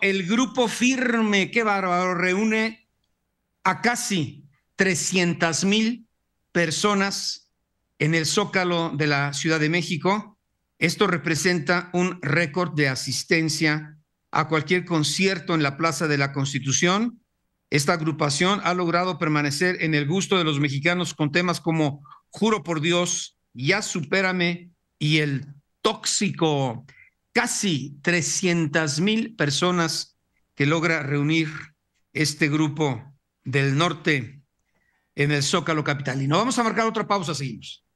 el grupo firme, qué bárbaro, reúne a casi 300 mil personas en el zócalo de la Ciudad de México. Esto representa un récord de asistencia a cualquier concierto en la Plaza de la Constitución. Esta agrupación ha logrado permanecer en el gusto de los mexicanos con temas como Juro por Dios, Ya Supérame y el tóxico casi 300 mil personas que logra reunir este grupo del norte en el Zócalo Capital. Y no vamos a marcar otra pausa, seguimos.